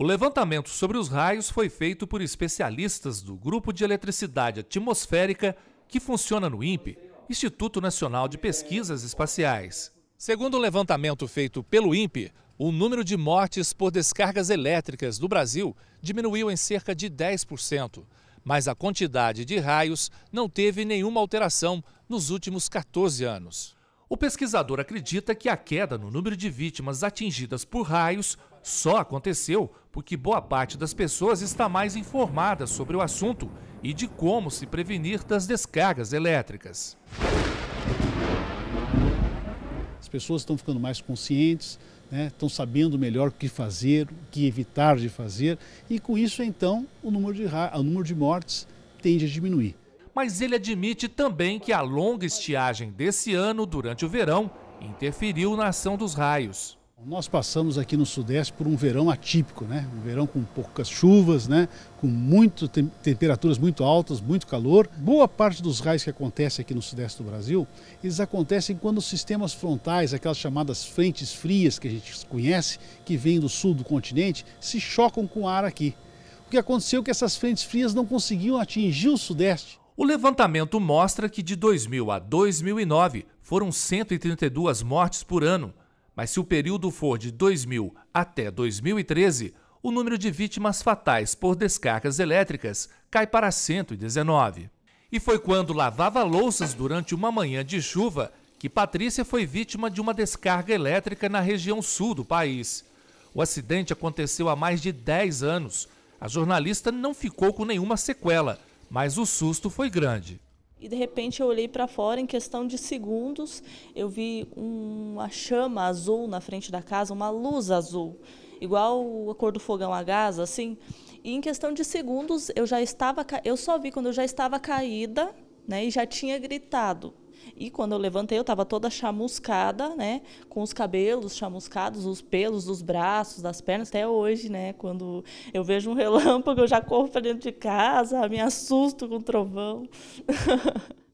O levantamento sobre os raios foi feito por especialistas do Grupo de Eletricidade Atmosférica, que funciona no INPE, Instituto Nacional de Pesquisas Espaciais. Segundo o levantamento feito pelo INPE, o número de mortes por descargas elétricas do Brasil diminuiu em cerca de 10%, mas a quantidade de raios não teve nenhuma alteração nos últimos 14 anos. O pesquisador acredita que a queda no número de vítimas atingidas por raios só aconteceu porque boa parte das pessoas está mais informada sobre o assunto e de como se prevenir das descargas elétricas. As pessoas estão ficando mais conscientes, né, estão sabendo melhor o que fazer, o que evitar de fazer, e com isso, então, o número de, o número de mortes tende a diminuir. Mas ele admite também que a longa estiagem desse ano, durante o verão, interferiu na ação dos raios. Nós passamos aqui no Sudeste por um verão atípico, né? Um verão com poucas chuvas, né? Com muito te temperaturas muito altas, muito calor. Boa parte dos raios que acontece aqui no Sudeste do Brasil, eles acontecem quando os sistemas frontais, aquelas chamadas frentes frias que a gente conhece, que vêm do sul do continente, se chocam com o ar aqui. O que aconteceu é que essas frentes frias não conseguiam atingir o Sudeste. O levantamento mostra que de 2000 a 2009 foram 132 mortes por ano mas se o período for de 2000 até 2013, o número de vítimas fatais por descargas elétricas cai para 119. E foi quando lavava louças durante uma manhã de chuva que Patrícia foi vítima de uma descarga elétrica na região sul do país. O acidente aconteceu há mais de 10 anos. A jornalista não ficou com nenhuma sequela, mas o susto foi grande. E de repente eu olhei para fora, em questão de segundos, eu vi uma chama azul na frente da casa, uma luz azul, igual a cor do fogão a gás, assim. E em questão de segundos eu já estava, eu só vi quando eu já estava caída, né, e já tinha gritado e quando eu levantei, eu estava toda chamuscada, né? Com os cabelos chamuscados, os pelos dos braços, das pernas. Até hoje, né? Quando eu vejo um relâmpago, eu já corro para dentro de casa, me assusto com o um trovão.